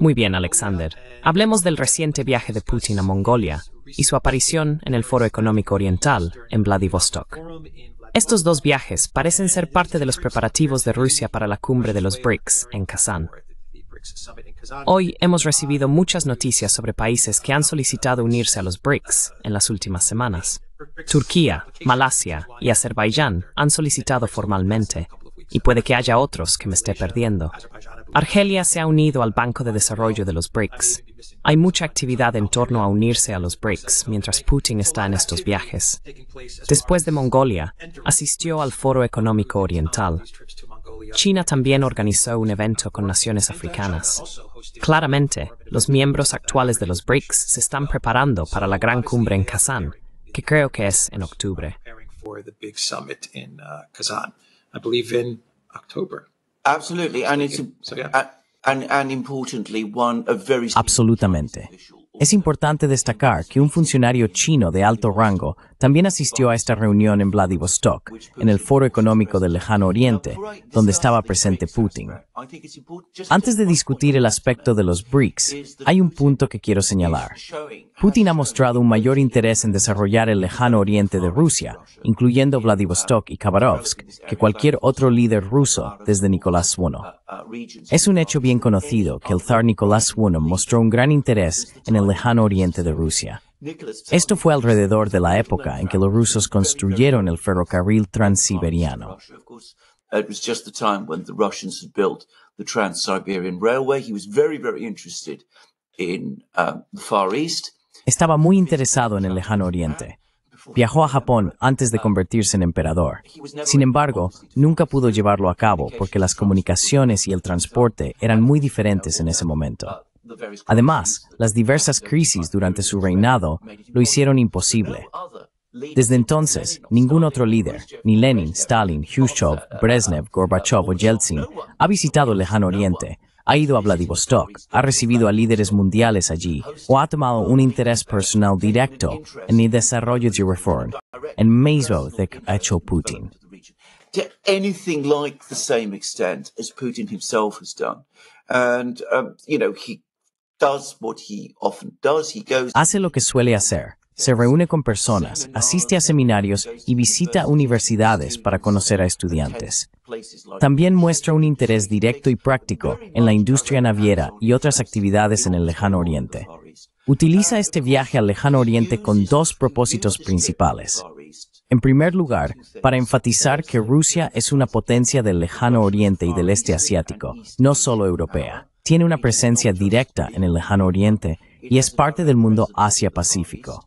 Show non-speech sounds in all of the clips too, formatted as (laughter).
Muy bien, Alexander. Hablemos del reciente viaje de Putin a Mongolia y su aparición en el Foro Económico Oriental en Vladivostok. Estos dos viajes parecen ser parte de los preparativos de Rusia para la cumbre de los BRICS en Kazán. Hoy hemos recibido muchas noticias sobre países que han solicitado unirse a los BRICS en las últimas semanas. Turquía, Malasia y Azerbaiyán han solicitado formalmente y puede que haya otros que me esté perdiendo. Argelia se ha unido al Banco de Desarrollo de los BRICS. Hay mucha actividad en torno a unirse a los BRICS mientras Putin está en estos viajes. Después de Mongolia, asistió al Foro Económico Oriental. China también organizó un evento con naciones africanas. Claramente, los miembros actuales de los BRICS se están preparando para la gran cumbre en Kazán, que creo que es en octubre. I believe, in October. Absolutely, and it's so, yeah. and, and importantly, one a very absolutamente. Es importante destacar que un funcionario chino de alto rango También asistió a esta reunión en Vladivostok, en el Foro Económico del Lejano Oriente, donde estaba presente Putin. Antes de discutir el aspecto de los BRICS, hay un punto que quiero señalar. Putin ha mostrado un mayor interés en desarrollar el Lejano Oriente de Rusia, incluyendo Vladivostok y Khabarovsk, que cualquier otro líder ruso desde Nicolás I Es un hecho bien conocido que el zar Nicolás I mostró un gran interés en el Lejano Oriente de Rusia. Esto fue alrededor de la época en que los rusos construyeron el ferrocarril transiberiano. Estaba muy interesado en el lejano oriente. Viajó a Japón antes de uh, convertirse en emperador. Sin embargo, nunca pudo llevarlo a cabo porque las comunicaciones y el transporte eran muy diferentes en ese uh, momento. Además, las diversas crisis durante su reinado lo hicieron imposible. Desde entonces, ningún otro líder, ni Lenin, Stalin, Khrushchev, Brezhnev, Gorbachev o Yeltsin, ha visitado el lejano oriente, ha ido a Vladivostok, ha recibido a líderes mundiales allí o ha tomado un interés personal directo en el desarrollo de reforma, en de hecho Putin. Hace lo que suele hacer. Se reúne con personas, asiste a seminarios y visita universidades para conocer a estudiantes. También muestra un interés directo y práctico en la industria naviera y otras actividades en el lejano oriente. Utiliza este viaje al lejano oriente con dos propósitos principales. En primer lugar, para enfatizar que Rusia es una potencia del lejano oriente y del este asiático, no solo europea tiene una presencia directa en el lejano oriente y es parte del mundo Asia-Pacífico.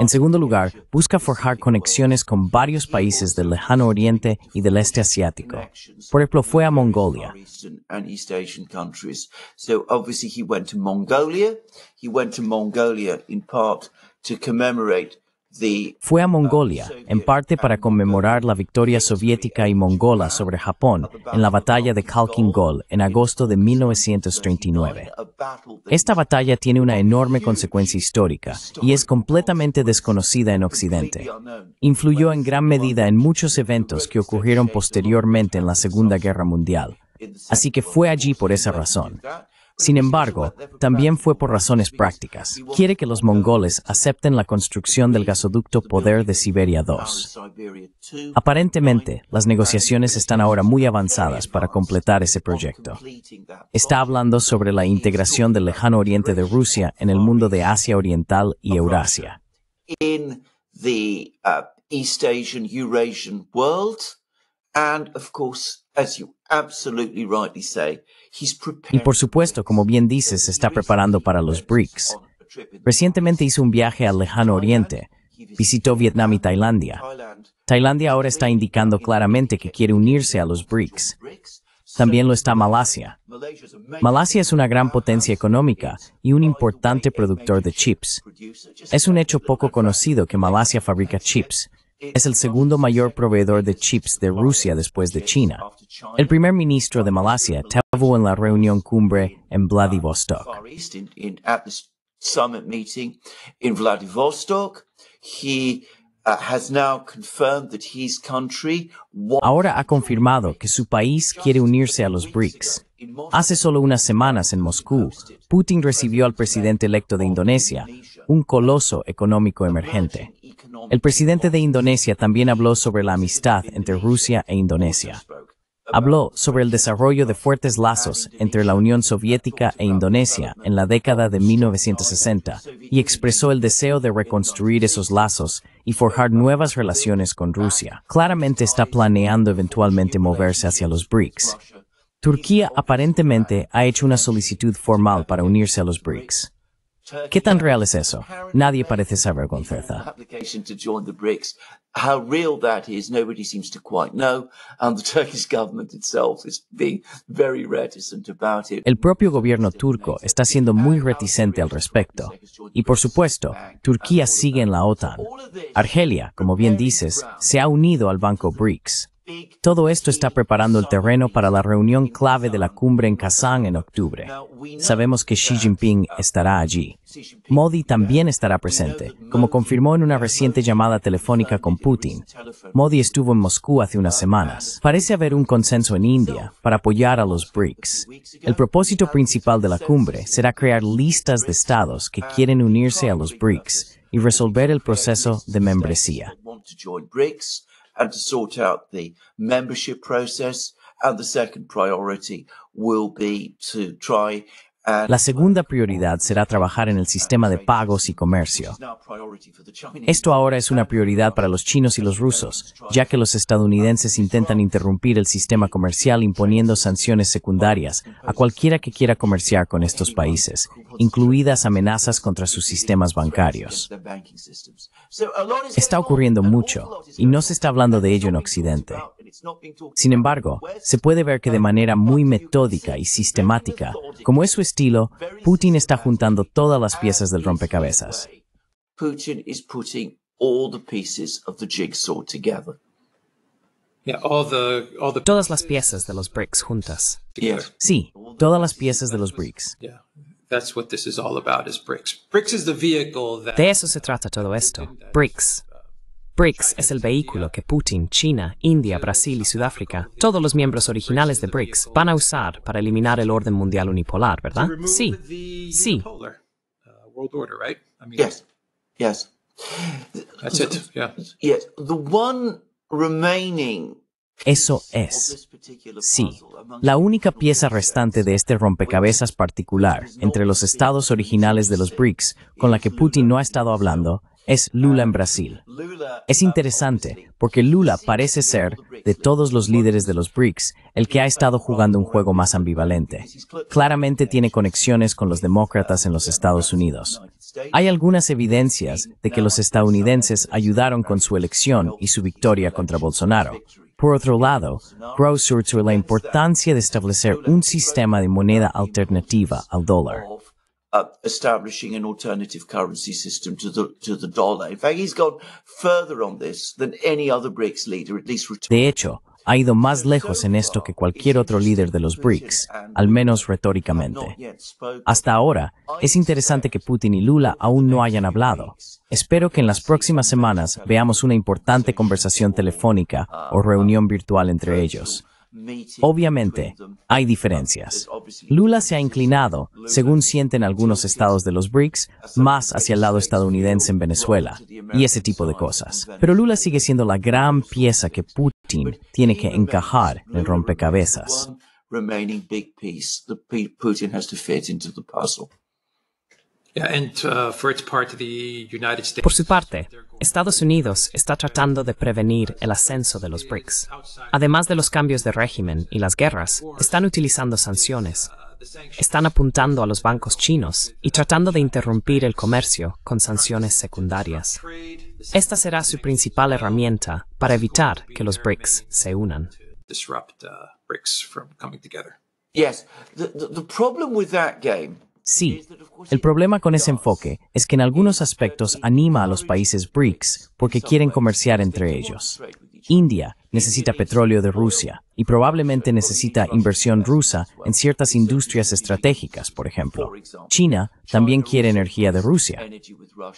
En segundo lugar, busca forjar conexiones con varios países del lejano oriente y del este asiático. Por ejemplo, fue a Mongolia. Mongolia fue a Mongolia, en parte para conmemorar la victoria soviética y mongola sobre Japón en la batalla de Khalkhin Gol en agosto de 1939. Esta batalla tiene una enorme consecuencia histórica y es completamente desconocida en Occidente. Influyó en gran medida en muchos eventos que ocurrieron posteriormente en la Segunda Guerra Mundial, así que fue allí por esa razón. Sin embargo, también fue por razones prácticas. Quiere que los mongoles acepten la construcción del gasoducto Poder de Siberia II. Aparentemente, las negociaciones están ahora muy avanzadas para completar ese proyecto. Está hablando sobre la integración del lejano oriente de Rusia en el mundo de Asia Oriental y Eurasia. Uh, East Asian Eurasian world. And of course, as you y por supuesto, como bien dices, se está preparando para los BRICS. Recientemente hizo un viaje al lejano oriente, visitó Vietnam y Tailandia. Tailandia ahora está indicando claramente que quiere unirse a los BRICS. También lo está Malasia. Malasia es una gran potencia económica y un importante productor de chips. Es un hecho poco conocido que Malasia fabrica chips es el segundo mayor proveedor de chips de Rusia después de China. El primer ministro de Malasia estuvo en la reunión cumbre en Vladivostok. Ahora ha confirmado que su país quiere unirse a los BRICS. Hace solo unas semanas en Moscú, Putin recibió al presidente electo de Indonesia, un coloso económico emergente. El presidente de Indonesia también habló sobre la amistad entre Rusia e Indonesia. Habló sobre el desarrollo de fuertes lazos entre la Unión Soviética e Indonesia en la década de 1960 y expresó el deseo de reconstruir esos lazos y forjar nuevas relaciones con Rusia. Claramente está planeando eventualmente moverse hacia los BRICS. Turquía aparentemente ha hecho una solicitud formal para unirse a los BRICS. ¿Qué tan real es eso? Nadie parece saber con certeza. El propio gobierno turco está siendo muy reticente al respecto. Y por supuesto, Turquía sigue en la OTAN. Argelia, como bien dices, se ha unido al banco BRICS. Todo esto está preparando el terreno para la reunión clave de la cumbre en Kazán en octubre. Sabemos que Xi Jinping estará allí. Modi también estará presente, como confirmó en una reciente llamada telefónica con Putin. Modi estuvo en Moscú hace unas semanas. Parece haber un consenso en India para apoyar a los BRICS. El propósito principal de la cumbre será crear listas de estados que quieren unirse a los BRICS y resolver el proceso de membresía. La segunda prioridad será trabajar en el sistema de pagos y comercio. Esto ahora es una prioridad para los chinos y los rusos, ya que los estadounidenses intentan interrumpir el sistema comercial imponiendo sanciones secundarias a cualquiera que quiera comerciar con estos países, incluidas amenazas contra sus sistemas bancarios. Está ocurriendo mucho y no se está hablando de ello en Occidente. Sin embargo, se puede ver que de manera muy metódica y sistemática, como es su estilo, Putin está juntando todas las piezas del rompecabezas. Todas las piezas de los bricks juntas. Sí, todas las piezas de los bricks. That's what this is all about is is the vehicle that de eso se trata todo esto. BRICS. BRICS es el vehículo que Putin, China, India, Brasil y Sudáfrica, todos los miembros originales de BRICS, van a usar para eliminar el orden mundial unipolar, ¿verdad? Sí. Sí. Uh, yes. Yes. That's it. Yes. The one remaining eso es, sí, la única pieza restante de este rompecabezas particular entre los estados originales de los BRICS con la que Putin no ha estado hablando es Lula en Brasil. Es interesante porque Lula parece ser, de todos los líderes de los BRICS, el que ha estado jugando un juego más ambivalente. Claramente tiene conexiones con los demócratas en los Estados Unidos. Hay algunas evidencias de que los estadounidenses ayudaron con su elección y su victoria contra Bolsonaro, por otro lado, Grosser sobre la importancia de establecer un sistema de moneda alternativa al dólar. De hecho, ha ido más lejos en esto que cualquier otro líder de los BRICS, al menos retóricamente. Hasta ahora, es interesante que Putin y Lula aún no hayan hablado. Espero que en las próximas semanas veamos una importante conversación telefónica o reunión virtual entre ellos. Obviamente, hay diferencias. Lula se ha inclinado, según sienten algunos estados de los BRICS, más hacia el lado estadounidense en Venezuela y ese tipo de cosas. Pero Lula sigue siendo la gran pieza que Putin tiene que encajar en rompecabezas. Uh, Por su parte, Estados Unidos está tratando de prevenir el ascenso de los BRICS. Además de los cambios de régimen y las guerras, están utilizando sanciones. Están apuntando a los bancos chinos y tratando de interrumpir el comercio con sanciones secundarias. Esta será su principal herramienta para evitar que los BRICS se unan. Uh, yes, the, the problem with that game Sí, el problema con ese enfoque es que en algunos aspectos anima a los países BRICS porque quieren comerciar entre ellos. India necesita petróleo de Rusia y probablemente necesita inversión rusa en ciertas industrias estratégicas, por ejemplo. China también quiere energía de Rusia.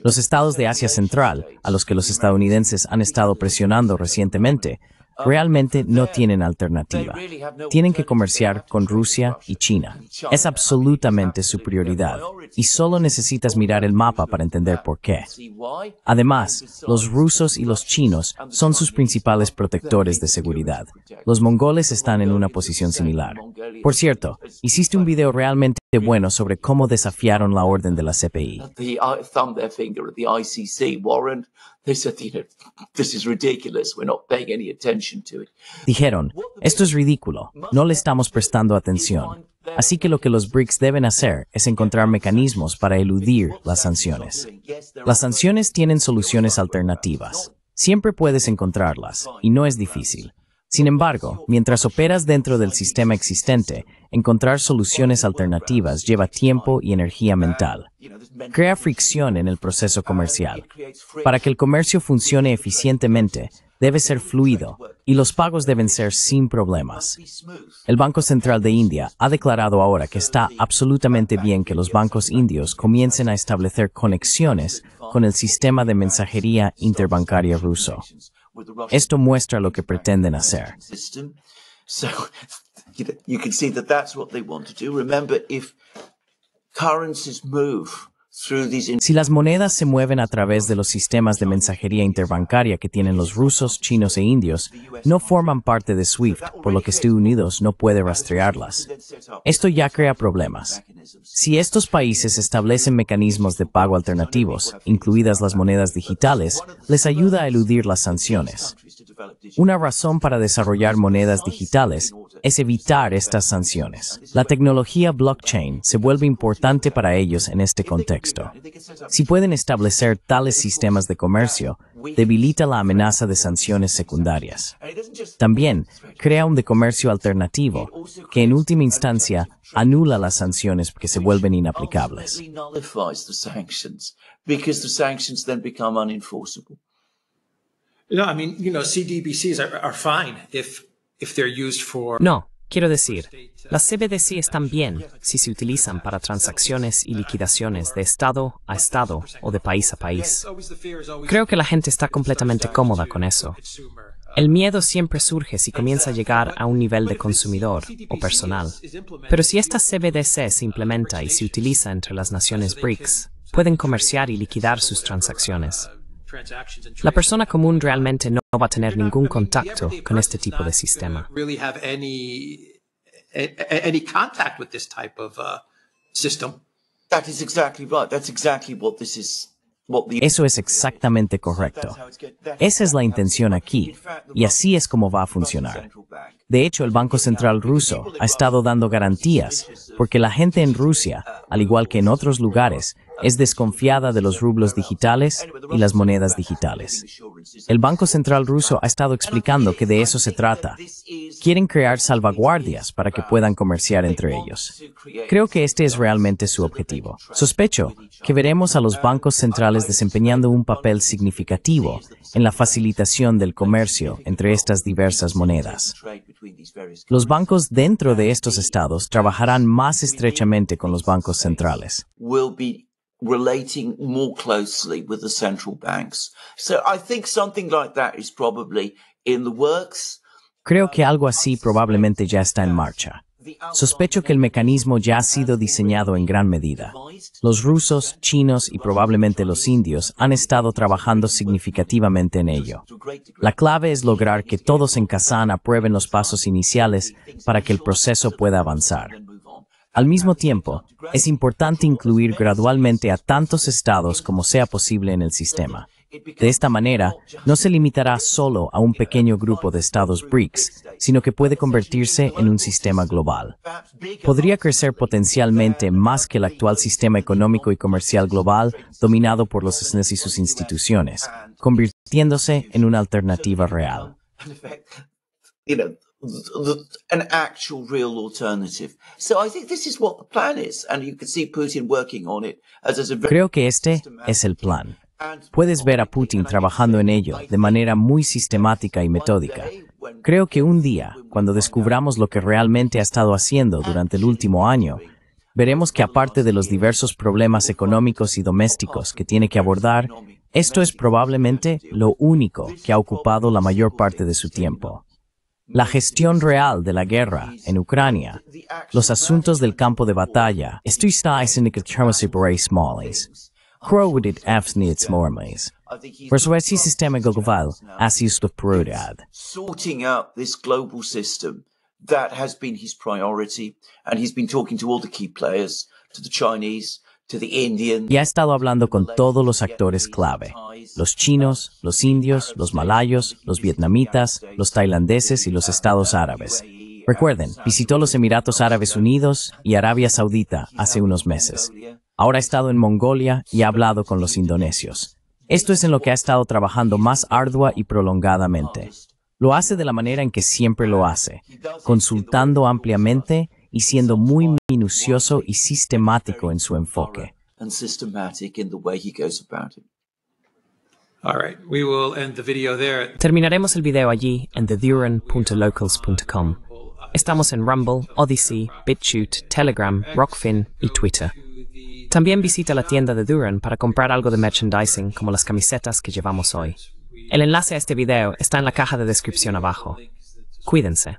Los estados de Asia Central, a los que los estadounidenses han estado presionando recientemente, realmente no tienen alternativa. Tienen que comerciar con Rusia y China. Es absolutamente su prioridad y solo necesitas mirar el mapa para entender por qué. Además, los rusos y los chinos son sus principales protectores de seguridad. Los mongoles están en una posición similar. Por cierto, hiciste un video realmente bueno sobre cómo desafiaron la orden de la CPI. Dijeron, esto es ridículo, no le estamos prestando atención. Así que lo que los BRICS deben hacer es encontrar mecanismos para eludir las sanciones. Las sanciones tienen soluciones alternativas. Siempre puedes encontrarlas, y no es difícil. Sin embargo, mientras operas dentro del sistema existente, encontrar soluciones alternativas lleva tiempo y energía mental. Crea fricción en el proceso comercial. Para que el comercio funcione eficientemente, debe ser fluido y los pagos deben ser sin problemas. El Banco Central de India ha declarado ahora que está absolutamente bien que los bancos indios comiencen a establecer conexiones con el sistema de mensajería interbancaria ruso. Esto muestra lo que pretenden hacer. Si las monedas se mueven a través de los sistemas de mensajería interbancaria que tienen los rusos, chinos e indios, no forman parte de SWIFT, por lo que Estados Unidos no puede rastrearlas. Esto ya crea problemas. Si estos países establecen mecanismos de pago alternativos, incluidas las monedas digitales, les ayuda a eludir las sanciones. Una razón para desarrollar monedas digitales es evitar estas sanciones. La tecnología blockchain se vuelve importante para ellos en este contexto. Si pueden establecer tales sistemas de comercio, debilita la amenaza de sanciones secundarias. También crea un de comercio alternativo que en última instancia anula las sanciones que se vuelven inaplicables. No, Quiero decir, las CBDC están bien si se utilizan para transacciones y liquidaciones de estado a estado o de país a país. Creo que la gente está completamente cómoda con eso. El miedo siempre surge si comienza a llegar a un nivel de consumidor o personal. Pero si esta CBDC se implementa y se utiliza entre las naciones BRICS, pueden comerciar y liquidar sus transacciones. La persona común realmente no va a tener ningún contacto con este tipo de sistema. Eso es exactamente correcto. Esa es la intención aquí, y así es como va a funcionar. De hecho, el Banco Central ruso ha estado dando garantías porque la gente en Rusia, al igual que en otros lugares, es desconfiada de los rublos digitales y las monedas digitales. El Banco Central ruso ha estado explicando que de eso se trata. Quieren crear salvaguardias para que puedan comerciar entre ellos. Creo que este es realmente su objetivo. Sospecho que veremos a los bancos centrales desempeñando un papel significativo en la facilitación del comercio entre estas diversas monedas. Los bancos dentro de estos estados trabajarán más estrechamente con los bancos centrales relating more closely with the central banks. So I think something like that is probably in the works. Creo que um, algo así probablemente ya está en marcha. Sospecho que el mecanismo ya ha sido diseñado en gran medida. Los rusos, chinos y probablemente los indios han estado trabajando significativamente en ello. La clave es lograr que todos en Kazán aprueben los pasos iniciales para que el proceso pueda avanzar. Al mismo tiempo, es importante incluir gradualmente a tantos estados como sea posible en el sistema. De esta manera, no se limitará solo a un pequeño grupo de estados BRICS, sino que puede convertirse en un sistema global. Podría crecer potencialmente más que el actual sistema económico y comercial global dominado por los SNES e y sus instituciones, convirtiéndose en una alternativa real. (laughs) Creo que este es el plan. Puedes ver a Putin trabajando en ello de manera muy sistemática y metódica. Creo que un día, cuando descubramos lo que realmente ha estado haciendo durante el último año, veremos que aparte de los diversos problemas económicos y domésticos que tiene que abordar, esto es probablemente lo único que ha ocupado la mayor parte de su tiempo. la gestión real de la guerra en Ucrania, los asuntos del campo de batalla. Es ist eisen ik het Chermosiberace Mollies. Crowded afsnits mormes. Persuesi sistema global assist of prudad. Sorting out this global system, that has been his priority, and he's been talking to all the key players, to the Chinese, Y ha estado hablando con todos los actores clave, los chinos, los indios, los malayos, los vietnamitas, los tailandeses y los estados e, árabes. Recuerden, visitó los Emiratos Árabes Unidos y Arabia Saudita hace unos meses. Ahora ha estado en Mongolia y ha hablado con los indonesios. Esto es en lo que ha estado trabajando más ardua y prolongadamente. Lo hace de la manera en que siempre lo hace, consultando ampliamente y siendo muy minucioso y sistemático en su enfoque. Terminaremos el video allí en theduran.locals.com. Estamos en Rumble, Odyssey, BitChute, Telegram, Rockfin y Twitter. También visita la tienda de Duran para comprar algo de merchandising como las camisetas que llevamos hoy. El enlace a este video está en la caja de descripción abajo. Cuídense.